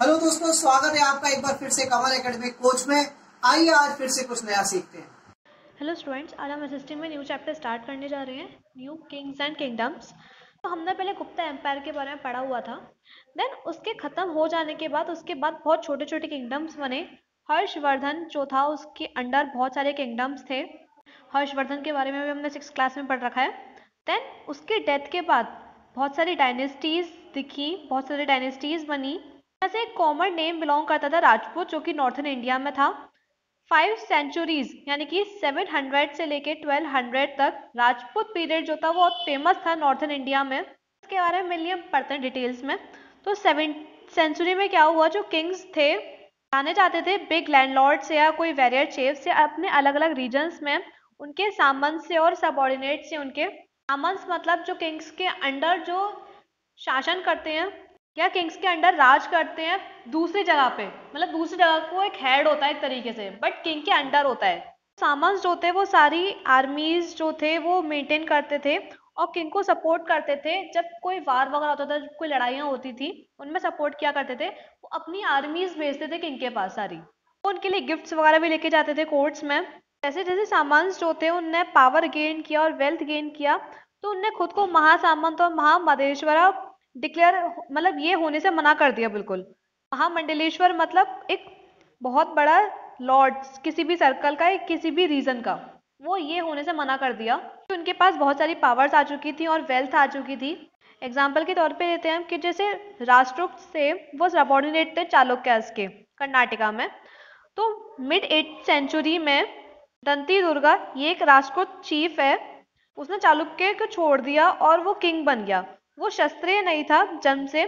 hello दोस्तों स्वागत है आपका एक बार फिर से कमल एकेडमी कोच में आइए आज फिर से कुछ नया सीखते हैं हेलो स्टूडेंट्स आज हम असिस्टिंग में न्यू चैप्टर स्टार्ट करने जा रहे हैं न्यू किंग्स एंड किंगडम्स तो हमने पहले गुप्ता एम्पायर के बारे में पढ़ा हुआ था देन उसके ख़त्म हो जाने के बाद उसके बाद बहुत छोटे छोटे किंगडम्स बने हर्षवर्धन जो था उसके अंडर बहुत सारे किंगडम्स थे हर्षवर्धन के बारे में भी हमने सिक्स क्लास में पढ़ रखा है देन उसके डेथ के बाद बहुत सारी डायनेस्टीज़ दिखी बहुत सारी डायनेस्टीज़ बनी से एक कॉमन नेम बिलोंग करता था राजपूत जो कि नॉर्थन इंडिया में था फाइव सेंचुरीज यानी कि 700 से लेके 1200 तक राजपूत पीरियड जो था वो फेमस था नॉर्थन इंडिया में इसके बारे में मिलिए पढ़ते हैं डिटेल्स में तो सेवन सेंचुरी में क्या हुआ जो किंग्स थे जाने जाते थे बिग लैंडलॉर्ड से या कोई वेरियर चेफ से अपने अलग अलग रीजन्स में उनके सामंस से और सबॉर्डिनेट से उनके सामंस मतलब जो किंग्स के अंडर जो शासन करते हैं क्या किंग्स के अंडर राज करते हैं दूसरी जगह पे मतलब दूसरी जगह को एक हेड होता है एक तरीके से बट किंग के अंडर होता है सामंस जो थे वो सारी आर्मीज जो थे वो मेंटेन करते थे और किंग को सपोर्ट करते थे जब कोई वार वगैरह होता था जब कोई लड़ाइयाँ होती थी उनमें सपोर्ट किया करते थे वो अपनी आर्मीज भेजते थे किंग के पास सारी वो उनके लिए गिफ्ट्स वगैरह भी लेके जाते थे कोर्ट्स में जैसे जैसे सामंस जो थे उनने पावर गेन किया और वेल्थ गेन किया तो उनने खुद को महासामंत और महामदेश्वरा डिक्लेयर मतलब ये होने से मना कर दिया बिल्कुल महामंडलेश्वर मतलब एक बहुत बड़ा लॉर्ड किसी भी सर्कल का एक किसी भी रीजन का वो ये होने से मना कर दिया कि उनके पास बहुत सारी पावर्स आ चुकी थी और वेल्थ आ चुकी थी एग्जाम्पल के तौर पे लेते हैं कि जैसे राष्ट्रुक्त से वो सबॉर्डिनेट थे चालुक्यास के कर्नाटका में तो मिड एट सेंचुरी में दंती दुर्गा ये एक राष्ट्रकूट चीफ है उसने चालुक्य को छोड़ दिया और वो किंग बन गया वो शस्त्रीय नहीं था जन्म से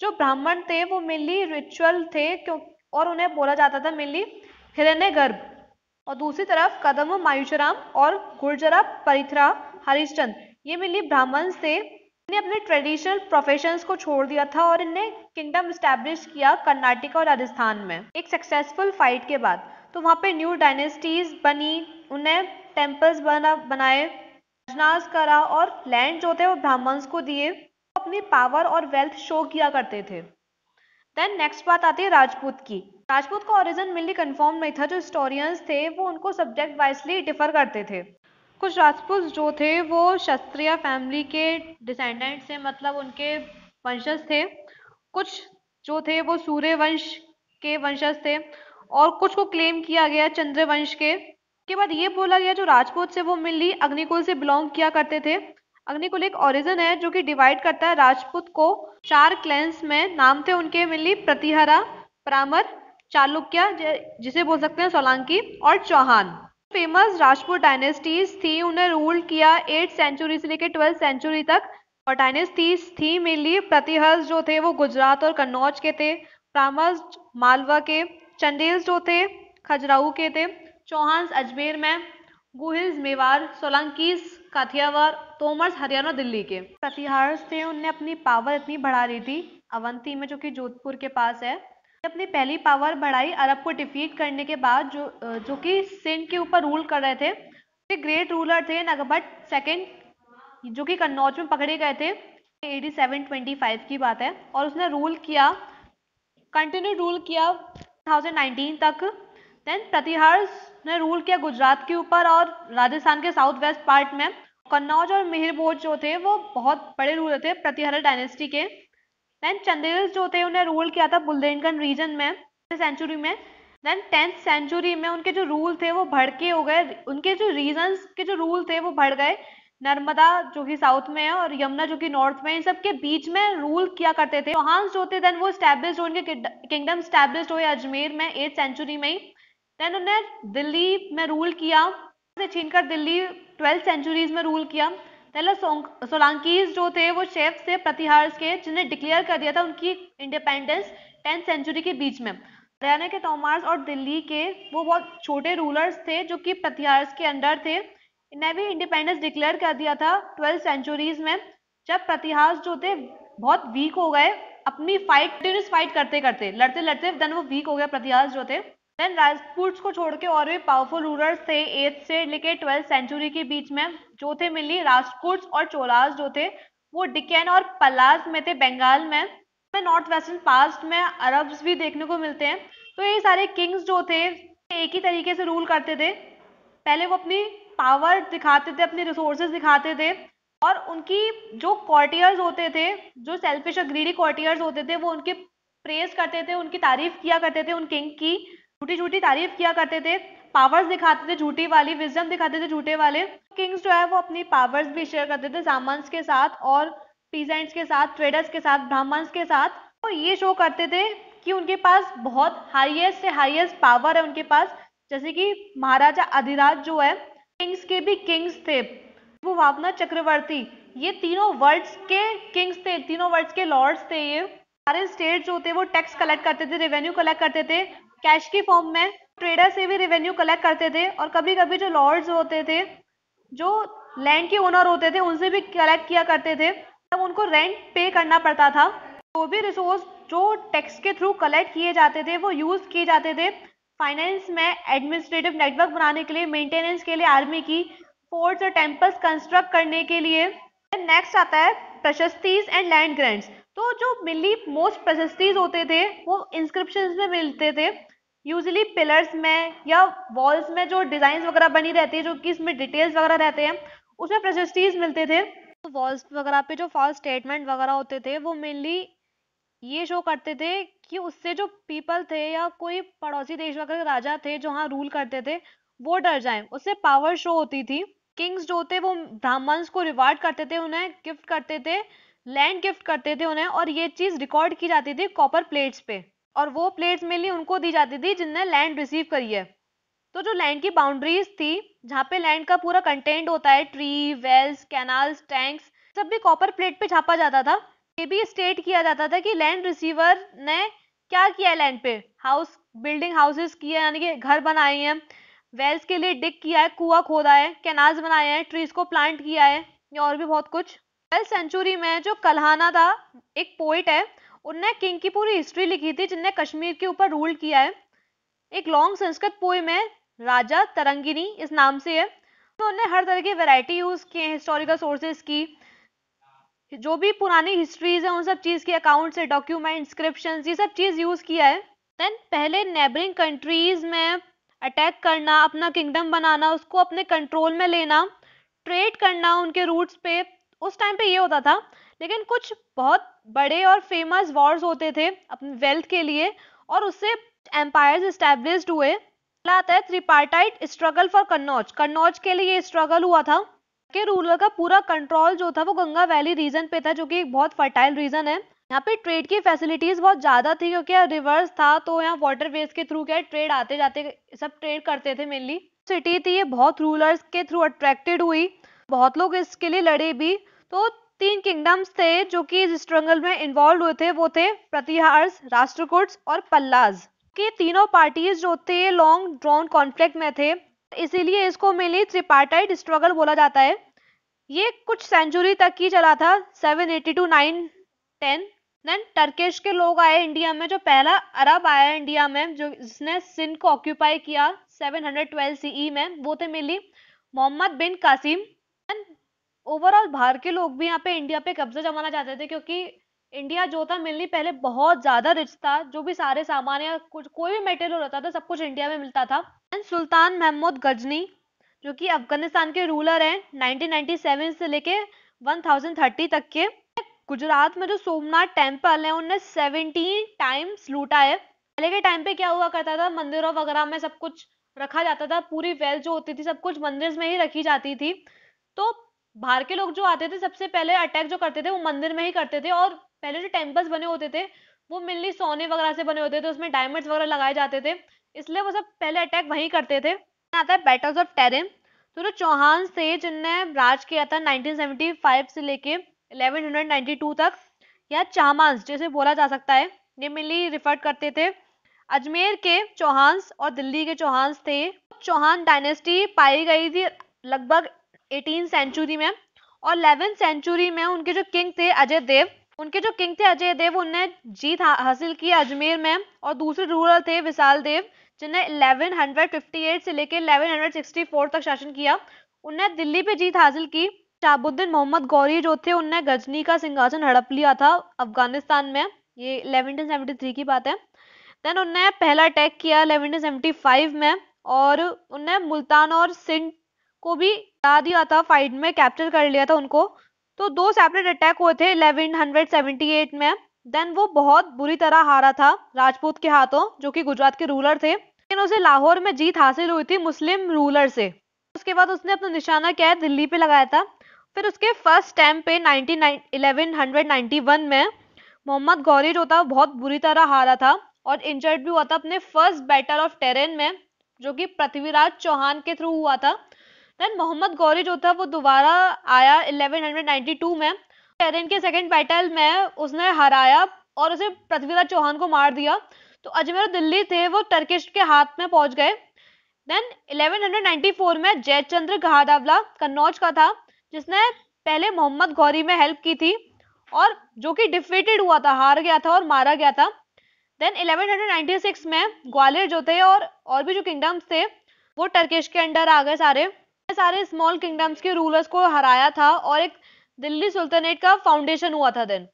जो ब्राह्मण थे वो मिली रिचुअल थे क्यों और उन्हें बोला जाता था मिली हिरण्य गर्भ और दूसरी तरफ कदम मायुशराम और गुर्जरा परिथरा हरिश्चंद ये मिली ब्राह्मण थे इन्हें अपने ट्रेडिशनल प्रोफेशंस को छोड़ दिया था और इन्हें किंगडम स्टैब्लिश किया कर्नाटक और राजस्थान में एक सक्सेसफुल फाइट के बाद तो वहाँ पे न्यू डायनेस्टीज बनी उन्हें टेम्पल्स बना बनाए राजनास करा और लैंड जो थे वो ब्राह्मण्स को दिए अपनी पावर और वेल्थ शो किया करते थे देन नेक्स्ट बात आती है राजपूत की राजपूत का ओरिजिन मिलने कंफर्म नहीं था जो हिस्टोरियंस थे वो उनको सब्जेक्ट वाइजली डिफर करते थे कुछ राजपूत जो थे वो क्षत्रिय फैमिली के डिसेंडेंट से मतलब उनके वंशज थे कुछ जो थे वो सूर्य वंश के वंशज थे और कुछ को क्लेम किया गया चंद्र वंश के उसके बाद ये बोला गया जो राजपूत से वो मिली अग्निकुल से बिलोंग किया करते थे अग्निकुल एक ओरिजिन है जो कि डिवाइड करता है राजपूत को चार क्लेंस में नाम थे उनके मिली प्रतिहरा परामर चालुक्य जिसे बोल सकते हैं सोलांकी और चौहान फेमस राजपूत डायनेस्टीज थी उन्हें रूल किया एट सेंचुरी से लेकर ट्वेल्थ सेंचुरी तक और डायनेस्टीज थी मिली प्रतिहर्ष जो थे वो गुजरात और कन्नौज के थे परामर्श मालवा के चंडेल जो थे खजराऊ के थे चौहान्स अजमेर में गुहिल्स मेवार सोलंकीस काथियावर तोमर्स हरियाणा दिल्ली के प्रतिहार्स थे उनने अपनी पावर इतनी बढ़ा दी थी अवंती में जो कि जोधपुर के पास है अपनी पहली पावर बढ़ाई अरब को डिफीट करने के बाद जो जो कि सिंध के ऊपर रूल कर रहे थे वे ग्रेट रूलर थे नगभट सेकेंड जो कि कन्नौज में पकड़े गए थे एटी सेवन ट्वेंटी फाइव की बात है और उसने रूल किया कंटिन्यू रूल किया थाउजेंड नाइनटीन तक देन प्रतिहार्स ने रूल किया गुजरात के ऊपर और राजस्थान के साउथ वेस्ट पार्ट में कन्नौज और मिहिरभोज जो थे वो बहुत बड़े रूलर थे प्रतिहार डायनेस्टी के देन चंदेल्स जो थे उन्हें रूल किया था बुलदेनगंज रीजन में सेंचुरी में देन टेंथ सेंचुरी में उनके जो रूल थे वो भड़के हो गए उनके जो रीजन के जो रूल थे वो भड़ गए नर्मदा जो कि साउथ में है और यमुना जो कि नॉर्थ में इन सब के बीच में रूल किया करते थे चौहान जो थे देन वो स्टैब्लिश उनके किंगडम स्टैब्लिश हुए अजमेर में एट सेंचुरी में ही देन उन्हें दिल्ली में रूल किया से छीनकर दिल्ली ट्वेल्थ सेंचुरीज में रूल किया पहले सोलंकीज जो थे वो शेफ से प्रतिहार के जिन्हें डिक्लेयर कर दिया था उनकी इंडिपेंडेंस टेंथ सेंचुरी के बीच में हरियाणा के तोमार्स और दिल्ली के वो बहुत छोटे रूलर्स थे जो कि प्रतिहार्स के अंडर थे इन्हें भी इंडिपेंडेंस डिक्लेयर कर दिया था ट्वेल्थ सेंचुरीज में जब प्रतिहास जो थे बहुत वीक हो गए अपनी फाइट फाइट करते करते लड़ते लड़ते देन वो वीक हो गया प्रतिहास जो थे देन राजपूत को छोड़ के और भी पावरफुल रूलर्स थे एथ से लेके ट्वेल्थ सेंचुरी के बीच में जो थे मिली राजपूत और चोलास जो थे वो डिकेन और पलास में थे बंगाल में नॉर्थ वेस्टर्न पास्ट में अरब्स भी देखने को मिलते हैं तो ये सारे किंग्स जो थे एक ही तरीके से रूल करते थे पहले वो अपनी पावर दिखाते थे अपनी रिसोर्सेज दिखाते थे और उनकी जो क्वार्टियर्स होते थे जो सेल्फिश और ग्रीडी क्वार्टियर्स होते थे वो उनके प्रेस करते थे उनकी तारीफ किया करते थे उन किंग की झूठी झूठी तारीफ किया करते थे पावर्स दिखाते थे झूठी वाली विजडम दिखाते थे झूठे वाले किंग्स जो है वो अपनी पावर्स भी शेयर करते थे सामान के साथ और पीजेंट्स के साथ ट्रेडर्स के साथ ब्राह्मण्स के साथ और तो ये शो करते थे कि उनके पास बहुत हाईएस्ट से हाईएस्ट पावर है उनके पास जैसे कि महाराजा अधिराज जो है किंग्स के भी किंग्स थे वो भावना चक्रवर्ती ये तीनों वर्ड्स के किंग्स थे तीनों वर्ड्स के लॉर्ड्स थे ये सारे स्टेट जो थे वो टैक्स कलेक्ट करते थे रेवेन्यू कलेक्ट करते थे कैश के फॉर्म में ट्रेडर से भी रेवेन्यू कलेक्ट करते थे और कभी कभी जो लॉर्ड्स होते थे जो लैंड के ओनर होते थे उनसे भी कलेक्ट किया करते थे तब उनको रेंट पे करना पड़ता था जो भी रिसोर्स जो टैक्स के थ्रू कलेक्ट किए जाते थे वो यूज़ किए जाते थे फाइनेंस में एडमिनिस्ट्रेटिव नेटवर्क बनाने के लिए मेंटेनेंस के लिए आर्मी की फोर्ट्स और टेम्पल्स कंस्ट्रक्ट करने के लिए नेक्स्ट आता है प्रशस्तीज एंड लैंड ग्रांट्स तो जो मिली मोस्ट प्रशस्तीज होते थे वो इंस्क्रिप्शन में मिलते थे यूजली पिलर्स में या वॉल्स में जो डिजाइन वगैरह बनी रहती है जो कि इसमें डिटेल्स वगैरह रहते हैं उसमें प्रशस्तीज मिलते थे तो वॉल्स वगैरह पे जो फॉल्स स्टेटमेंट वगैरह होते थे वो मेनली ये शो करते थे कि उससे जो पीपल थे या कोई पड़ोसी देश वगैरह राजा थे जो हाँ रूल करते थे वो डर जाए उससे पावर शो होती थी किंग्स जो थे वो ब्राह्मण्स को रिवार्ड करते थे उन्हें गिफ्ट करते थे लैंड गिफ्ट करते थे उन्हें और ये चीज रिकॉर्ड की जाती थी कॉपर प्लेट्स पे और वो प्लेट्स मेनली उनको दी जाती थी जिनने लैंड रिसीव करी है तो जो लैंड की बाउंड्रीज थी जहाँ पे लैंड का पूरा कंटेंट होता है ट्री वेल्स कैनाल्स टैंक्स सब भी कॉपर प्लेट पे छापा जाता था ये भी स्टेट किया जाता था कि लैंड रिसीवर ने क्या किया है लैंड पे हाउस बिल्डिंग हाउसेस किए यानी कि घर बनाए हैं वेल्स के लिए डिक किया है कुआ खोदा है कैनाल्स बनाए हैं ट्रीज को प्लांट किया है या और भी बहुत कुछ ट्वेल्थ सेंचुरी में जो कल्हाना था एक पोइट है उनने किंग की पूरी हिस्ट्री लिखी थी जिनने कश्मीर के ऊपर रूल किया है एक लॉन्ग संस्कृत पोइम है राजा तरंगिनी इस नाम से है तो उनने हर तरह की वैरायटी यूज किए हैं हिस्टोरिकल सोर्सेज की जो भी पुरानी हिस्ट्रीज है उन सब चीज के अकाउंट है डॉक्यूमेंट इंस्क्रिप्शन ये सब चीज यूज किया है देन पहले नेबरिंग कंट्रीज में अटैक करना अपना किंगडम बनाना उसको अपने कंट्रोल में लेना ट्रेड करना उनके रूट्स पे उस टाइम पे ये होता था लेकिन कुछ बहुत बड़े और फेमस वॉर्स होते थे अपने वेल्थ के लिए और उससे एम्पायर इस्टेब्लिश हुए आता है tripartite struggle for Kannauj Kannauj के लिए स्ट्रगल हुआ था के रूलर का पूरा कंट्रोल जो था वो गंगा वैली रीजन पे था जो कि एक बहुत फर्टाइल रीजन है यहाँ पे ट्रेड की फैसिलिटीज बहुत ज्यादा थी क्योंकि रिवर्स था तो यहाँ वेज के थ्रू क्या ट्रेड आते जाते सब ट्रेड करते थे मेनली सिटी थी ये बहुत रूलर्स के थ्रू अट्रैक्टेड हुई बहुत लोग इसके लिए लड़े भी तो तीन किंगडम्स थे जो कि इस स्ट्रगल में इन्वॉल्व हुए थे वो थे प्रतिहार्स राष्ट्रकूट्स और पल्लाज के तीनों पार्टीज जो थे लॉन्ग ड्रोन कॉन्फ्लिक्ट में थे इसीलिए इसको मेनली त्रिपार्टाइड स्ट्रगल बोला जाता है ये कुछ सेंचुरी तक ही चला था eighty two nine ten then Turkish के लोग आए इंडिया में जो पहला अरब आया इंडिया में जो जिसने सिंध को ऑक्यूपाई किया 712 सीई e में वो थे मेनली मोहम्मद बिन कासिम ओवरऑल बाहर के लोग भी यहाँ पे इंडिया पे कब्जा जमाना चाहते थे क्योंकि इंडिया जो था मेनली पहले बहुत ज्यादा रिच था जो भी सारे सामान या कुछ कोई भी मेटेरियल होता था सब कुछ इंडिया में मिलता था एंड सुल्तान महमूद गजनी जो कि अफगानिस्तान के रूलर हैं 1997 से लेके 1030 तक के गुजरात में जो सोमनाथ टेम्पल है उनने 17 टाइम्स लूटा है पहले के टाइम पे क्या हुआ करता था मंदिरों वगैरह में सब कुछ रखा जाता था पूरी वेल्थ जो होती थी सब कुछ मंदिर में ही रखी जाती थी तो बाहर के लोग जो आते थे सबसे पहले अटैक जो करते थे वो मंदिर में ही करते थे और पहले जो टेम्पल्स बने होते थे वो मिलनी सोने वगैरह से बने होते थे उसमें डायमंड्स वगैरह लगाए जाते थे इसलिए वो सब पहले अटैक वहीं करते थे आता है बैटल्स ऑफ टेरे तो जो चौहान थे जिनने राज किया था 1975 से लेके 1192 तक या चाहमांस जैसे बोला जा सकता है ये मिली रिफर करते थे अजमेर के चौहान्स और दिल्ली के चौहान्स थे चौहान डायनेस्टी पाई गई थी लगभग एटीन सेंचुरी में और इलेवेंथ सेंचुरी में उनके जो किंग थे अजय देव उनके जो किंग थे अजय देव उनने जीत हासिल की अजमेर में और दूसरे रूरल थे विशाल देव जिन्हें 1158 से लेकर 1164 तक शासन किया उनने दिल्ली पे जीत हासिल की शाबुद्दीन मोहम्मद गौरी जो थे उनने गजनी का सिंहासन हड़प लिया था अफगानिस्तान में ये 1173 की बात है देन उनने पहला अटैक किया 1175 में और उनने मुल्तान और सिंध को भी हटा दिया था फाइट में कैप्चर कर लिया था उनको तो दो सेपरेट अटैक हुए थे 1178 में देन वो बहुत बुरी तरह हारा था राजपूत के हाथों जो कि गुजरात के रूलर थे लेकिन उसे लाहौर में जीत हासिल हुई थी मुस्लिम रूलर से उसके बाद उसने अपना निशाना क्या है दिल्ली पे लगाया था फिर उसके फर्स्ट टाइम पे नाइनटीन में मोहम्मद गौरी जो था बहुत बुरी तरह हारा था और इंजर्ड भी हुआ था अपने फर्स्ट बैटल ऑफ टेरेन में जो कि पृथ्वीराज चौहान के थ्रू हुआ था देन मोहम्मद गौरी जो था वो दोबारा आया 1192 में टेरन के सेकेंड बैटल में उसने हराया और उसे पृथ्वीराज चौहान को मार दिया तो अजमेर और दिल्ली थे वो टर्किश के हाथ में पहुंच गए देन 1194 में जयचंद्र घादावला कन्नौज का था जिसने पहले मोहम्मद गौरी में हेल्प की थी और जो कि डिफीटेड हुआ था हार गया था और मारा गया था देन 1196 में ग्वालियर जो थे और और भी जो किंगडम्स थे वो टर्किश के अंडर आ गए सारे सारे स्मॉल किंगडम्स के रूलर्स को हराया था और एक दिल्ली सुल्तनेट का फाउंडेशन हुआ था देन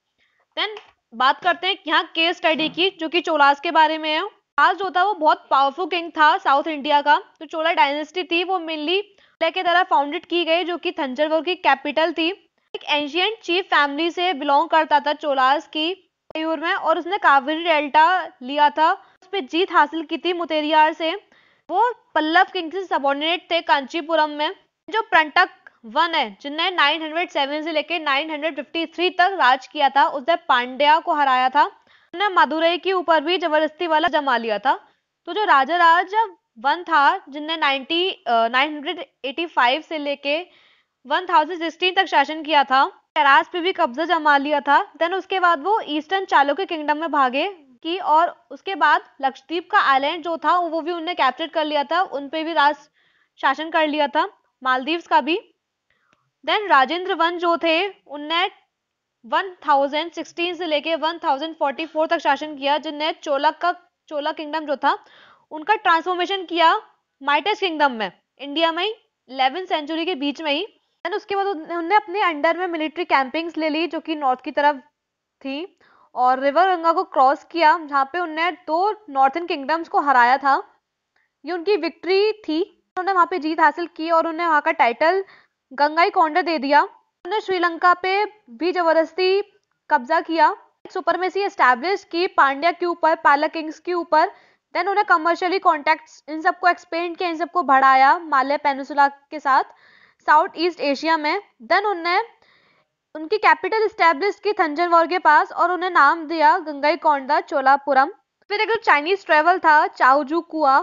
देन बात करते हैं यहाँ केस स्टडी की जो कि चोलास के बारे में है चोलास जो था वो बहुत पावरफुल किंग था साउथ इंडिया का तो चोला डायनेस्टी थी वो मेनली के द्वारा फाउंडेड की गई जो कि थंजरवर की कैपिटल थी एक एंशियंट चीफ फैमिली से बिलोंग करता था चोलास की में और उसने कावेरी डेल्टा लिया था उस पर जीत हासिल की थी मुतेरियार से वो पल्लव किंग से सबोर्डिनेट थे कांचीपुरम में जो प्रंटक वन है जिनने 907 से लेकर 953 तक राज किया था उसने पांड्या को हराया था उन्होंने मदुरई के ऊपर भी जबरदस्ती वाला जमा लिया था तो जो राजा राज वन था जिनने 90 985 से लेके 1016 तक शासन किया था पे भी कब्जा जमा लिया था देन उसके बाद वो ईस्टर्न चालुक्य किंगडम में भागे की और उसके बाद लक्षद्वीप का आइलैंड जो था वो भी उनने कैप्चर कर लिया था उन पे भी राज शासन कर लिया था मालदीव्स का भी देन राजेंद्र वन जो थे उनने 1016 से लेके 1044 तक शासन किया जिनने चोला का चोला किंगडम जो था उनका ट्रांसफॉर्मेशन किया माइटस किंगडम में इंडिया में ही इलेवेंथ सेंचुरी के बीच में ही देन उसके बाद उन्होंने अपने अंडर में मिलिट्री कैंपिंग्स ले ली जो कि नॉर्थ की तरफ थी और रिवर गंगा को क्रॉस किया जहाँ पे उनने दो नॉर्थन किंगडम्स को हराया था ये उनकी विक्ट्री थी उन्होंने वहाँ पे जीत हासिल की और उन्हें वहाँ का टाइटल गंगाई कौंडर दे दिया उन्होंने श्रीलंका पे भी जबरदस्ती कब्जा किया सुपर में सी एस्टैब्लिश की पांड्या के ऊपर पाला किंग्स के ऊपर देन उन्हें कमर्शियली कॉन्टैक्ट्स इन सबको एक्सपेंड किया इन सबको बढ़ाया माल्या पेनिसुला के साथ साउथ ईस्ट एशिया में देन उन्हें उनकी कैपिटल स्टैब्लिश की थंजरवॉर के पास और उन्हें नाम दिया गंगाई कोंडा चोलापुरम फिर एक चाइनीज ट्रेवल था चाउजू कुआ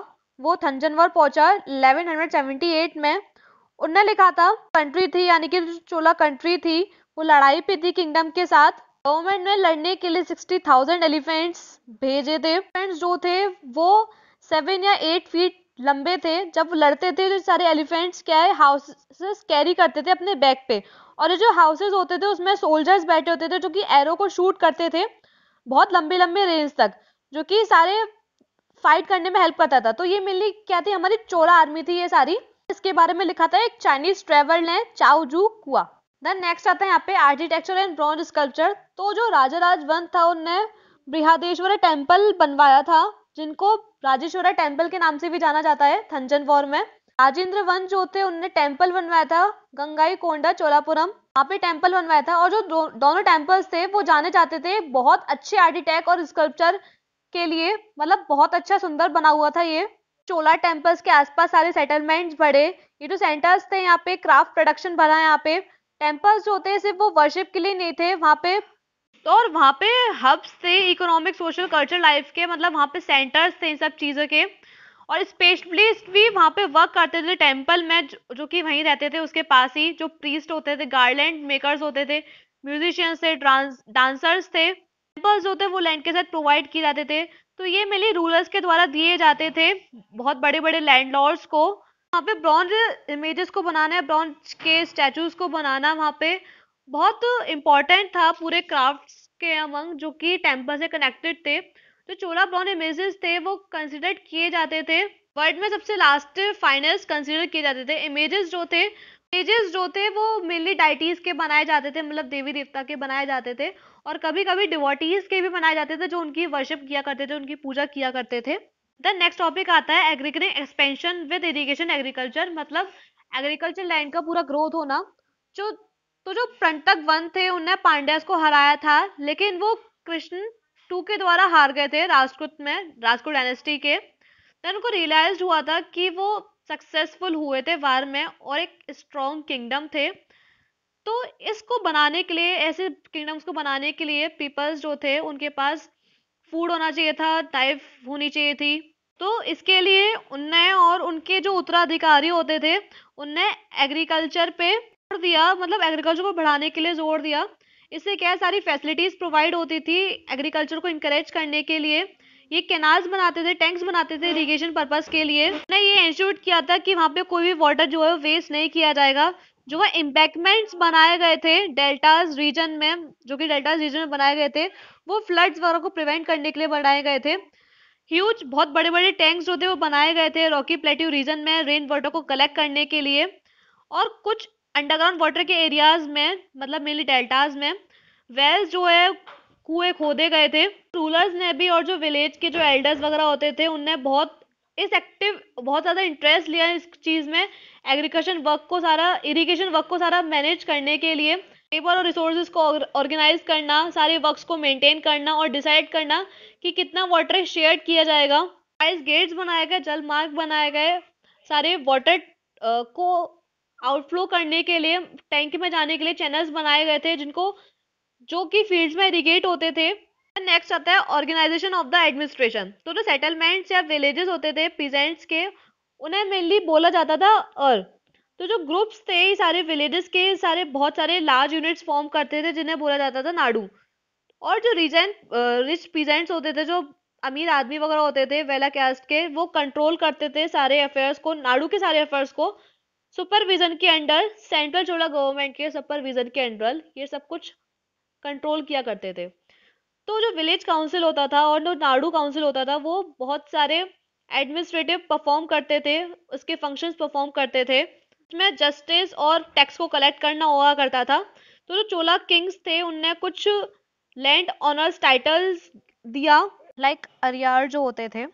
वो थंजनवर पहुंचा 1178 में उन्होंने लिखा था कंट्री थी यानी कि चोला कंट्री थी वो लड़ाई पे थी किंगडम के साथ गवर्नमेंट ने लड़ने के लिए 60,000 एलिफेंट्स भेजे थे एलिफेंट्स जो थे वो सेवन या एट फीट लंबे थे जब लड़ते थे जो सारे एलिफेंट्स क्या है हाउसेस कैरी करते थे अपने बैक पे और ये जो हाउसेस होते थे उसमें सोल्जर्स बैठे होते थे जो कि एरो को शूट करते थे बहुत लंबे लंबे रेंज तक जो कि सारे फाइट करने में हेल्प करता था तो ये मिली क्या थी हमारी चोरा आर्मी थी ये सारी इसके बारे में लिखा था एक चाइनीज ट्रेवल ने चाउ जू कुआ देन नेक्स्ट आता है यहाँ पे आर्किटेक्चर एंड ब्रॉन्ज स्कल्पचर तो जो राजा राजवंश था उनने बृहदेश्वर टेम्पल बनवाया था जिनको राजेश्वरा टेम्पल के नाम से भी जाना जाता है वॉर में राजेंद्र वन जो थे उनने टेम्पल बनवाया था गंगाई कोंडा चोलापुरम वहाँ पे टेम्पल बनवाया था और जो दो, दोनों टेम्पल्स थे वो जाने जाते थे बहुत अच्छे आर्टिटेक और स्कल्पचर के लिए मतलब बहुत अच्छा सुंदर बना हुआ था ये चोला टेम्पल्स के आसपास सारे सेटलमेंट्स बढ़े ये जो सेंटर्स थे यहाँ पे क्राफ्ट प्रोडक्शन बढ़ा यहाँ पे टेम्पल्स जो होते सिर्फ वो वर्शिप के लिए नहीं थे वहाँ पे तो और वहाँ पे हब्स थे इकोनॉमिक सोशल कल्चर लाइफ के मतलब वहाँ पे सेंटर्स थे इन सब चीज़ों के और स्पेशलिस्ट भी वहाँ पे वर्क करते थे टेम्पल में जो जो कि वहीं रहते थे उसके पास ही जो प्रीस्ट होते थे गार्लैंड मेकर्स होते थे म्यूजिशियंस थे डांसर्स थे टेम्पल्स होते वो लैंड के साथ प्रोवाइड किए जाते थे तो ये मेनली रूलर्स के द्वारा दिए जाते थे बहुत बड़े बड़े लैंडलॉर्ड्स को वहाँ पे ब्रॉन्ज इमेजेस को बनाना है ब्रॉन्ज के स्टैचूज को बनाना वहाँ पे बहुत इंपॉर्टेंट था पूरे क्राफ्ट्स के अमंग जो कि टेम्पल से कनेक्टेड थे जो चोला ब्राउन इमेजेस थे वो कंसिडर्ड किए जाते थे वर्ल्ड में सबसे लास्ट फाइनल्स कंसिडर किए जाते थे इमेजेस जो थे इमेजेस जो थे वो मेनली डाइटीज़ के बनाए जाते थे मतलब देवी देवता के बनाए जाते थे और कभी कभी डिवोटीज़ के भी बनाए जाते थे जो उनकी वर्शिप किया करते थे उनकी पूजा किया करते थे देन नेक्स्ट टॉपिक आता है agricultural expansion with irrigation agriculture मतलब एग्रीकल्चर लैंड का पूरा ग्रोथ होना जो तो जो प्रंटक वन थे उन्हें पांड्यास को हराया था लेकिन वो कृष्ण टू के द्वारा हार गए थे राजकुट में राजकुट डायनेस्टी के देन उनको रियलाइज हुआ था कि वो सक्सेसफुल हुए थे वार में और एक स्ट्रॉन्ग किंगडम थे तो इसको बनाने के लिए ऐसे किंगडम्स को बनाने के लिए पीपल्स जो थे उनके पास फूड होना चाहिए था टाइफ होनी चाहिए थी तो इसके लिए उनने और उनके जो उत्तराधिकारी होते थे उनने एग्रीकल्चर पे जोर दिया मतलब एग्रीकल्चर को बढ़ाने के लिए जोर दिया इससे क्या सारी फैसिलिटीज प्रोवाइड होती थी एग्रीकल्चर को इंकरेज करने के लिए ये कैनाल्स बनाते थे टैंक्स बनाते थे इरीगेशन पर्पज के लिए ने ये इंश्योर किया था कि वहाँ पे कोई भी वाटर जो है वेस्ट नहीं किया जाएगा जो वह इम्पैक्टमेंट्स बनाए गए थे डेल्टाज रीजन में जो कि डेल्टाज रीजन में बनाए गए थे वो फ्लड्स वगैरह को प्रिवेंट करने के लिए बनाए गए थे ह्यूज बहुत बड़े बड़े टैंक्स जो थे वो बनाए गए थे रॉकी प्लेट्यू रीजन में रेन वाटर को कलेक्ट करने के लिए और कुछ अंडरग्राउंड वाटर के एरियाज में मतलब मेनली डेल्टाज में वेल्स जो है कुएं खोदे गए थे रूलर्स ने भी और जो विलेज के जो एल्डर्स वगैरह होते थे उनने बहुत इस एक्टिव बहुत ज़्यादा इंटरेस्ट लिया इस चीज़ में एग्रीकल्चर वर्क को सारा इरीगेशन वर्क को सारा मैनेज करने के लिए लेबर और रिसोर्सेज को ऑर्गेनाइज करना सारे वर्क्स को मेंटेन करना और डिसाइड करना कि कितना वाटर शेयर किया जाएगा आइस गेट्स बनाए गए जल मार्ग बनाए गए सारे वाटर को आउटफ्लो करने के लिए टैंक में जाने के लिए चैनल्स बनाए गए थे जिनको जो कि फील्ड्स में इरीगेट होते थे नेक्स्ट आता है ऑर्गेनाइजेशन ऑफ द एडमिनिस्ट्रेशन तो जो सेटलमेंट्स या विलेजेस होते थे पीजेंट्स के उन्हें मेनली बोला जाता था अर्थ तो जो ग्रुप्स थे ये सारे विलेजेस के सारे बहुत सारे लार्ज यूनिट्स फॉर्म करते थे जिन्हें बोला जाता था नाडू और जो रीजन रिच पीजेंट्स होते थे जो अमीर आदमी वगैरह होते थे वेला कैस्ट के वो कंट्रोल करते थे सारे अफेयर्स को नाडू के सारे अफेयर्स को सुपरविजन के अंडर सेंट्रल चोला गवर्नमेंट के सुपरविजन के अंडर ये सब कुछ कंट्रोल किया करते थे तो जो विलेज काउंसिल होता था और जो नाडू काउंसिल होता था वो बहुत सारे एडमिनिस्ट्रेटिव परफॉर्म करते थे उसके फंक्शंस परफॉर्म करते थे उसमें जस्टिस और टैक्स को कलेक्ट करना हुआ करता था तो जो चोला किंग्स थे उनने कुछ लैंड ऑनर्स टाइटल्स दिया लाइक like अरियार जो होते थे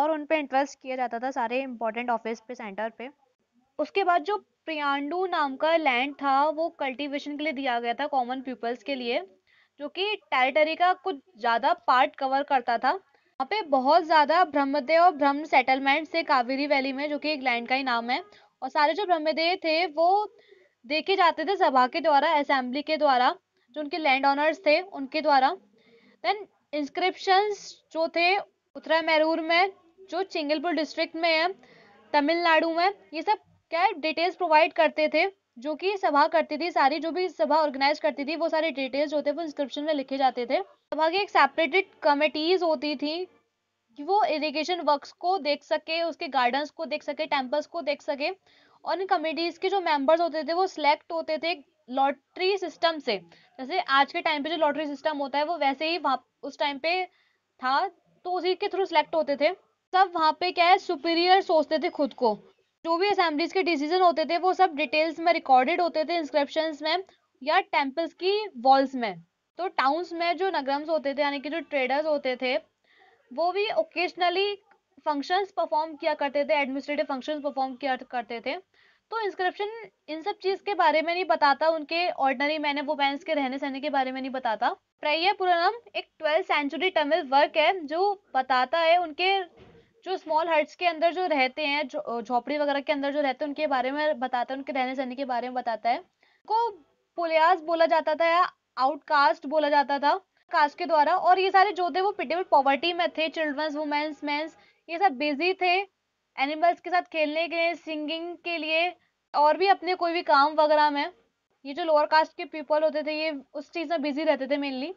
और उन पर इंटरेस्ट किया जाता था सारे इंपॉर्टेंट ऑफिस पे सेंटर पे उसके बाद जो प्रियांडू नाम का लैंड था वो कल्टीवेशन के लिए दिया गया था कॉमन पीपल्स के लिए जो कि टेरिटरी का कुछ ज़्यादा पार्ट कवर करता था वहाँ पे बहुत ज़्यादा ब्रह्मदेव और ब्रह्म सेटलमेंट थे कावेरी वैली में जो कि एक लैंड का ही नाम है और सारे जो ब्रह्मदेव थे वो देखे जाते थे सभा के द्वारा असेंबली के द्वारा जो उनके लैंड ऑनर्स थे उनके द्वारा देन इंस्क्रिप्शन जो थे उत्तरा मैरूर में जो चिंगलपुर डिस्ट्रिक्ट में है तमिलनाडु में ये सब क्या डिटेल्स प्रोवाइड करते थे जो कि सभा करती थी सारी जो भी सभा ऑर्गेनाइज करती थी वो सारे डिटेल्स जो थे वो इंस्क्रिप्शन में लिखे जाते थे सभा की एक सेपरेटेड कमिटीज होती थी कि वो इरिगेशन वर्क्स को देख सके उसके गार्डन्स को देख सके टेम्पल्स को देख सके और इन कमेटीज के जो मेंबर्स होते थे वो सिलेक्ट होते थे लॉटरी सिस्टम से जैसे आज के टाइम पे जो लॉटरी सिस्टम होता है वो वैसे ही उस टाइम पे था तो उसी के थ्रू सिलेक्ट होते थे सब वहाँ पे क्या है सुपीरियर सोचते थे खुद को जो भी असेंबलीज के डिसीजन होते थे वो सब डिटेल्स में रिकॉर्डेड होते थे इंस्क्रिप्शन में या टेम्पल्स की वॉल्स में तो टाउन्स में जो नगरम्स होते थे यानी कि जो ट्रेडर्स होते थे वो भी ओकेजनली फंक्शंस परफॉर्म किया करते थे एडमिनिस्ट्रेटिव फंक्शंस परफॉर्म किया करते थे तो इंस्क्रिप्शन इन सब चीज के बारे में नहीं बताता उनके ऑर्डनरी मैंने वो बैंस के रहने सहने के बारे में नहीं बताता प्रय पुरानम एक ट्वेल्थ सेंचुरी तमिल वर्क है जो बताता है उनके जो स्मॉल हट्स के अंदर जो रहते हैं झोपड़ी वगैरह के अंदर जो रहते हैं उनके बारे में बताता है उनके रहने सहने के बारे में बताता है को पुलियास बोला जाता था या आउटकास्ट बोला जाता था कास्ट के द्वारा और ये सारे जो थे वो पिटेबल पॉवर्टी में थे चिल्ड्रंस वुमेन्स मेन्स ये सब बिजी थे एनिमल्स के साथ खेलने के लिए सिंगिंग के लिए और भी अपने कोई भी काम वगैरह में ये जो लोअर कास्ट के पीपल होते थे ये उस चीज़ में बिजी रहते थे मेनली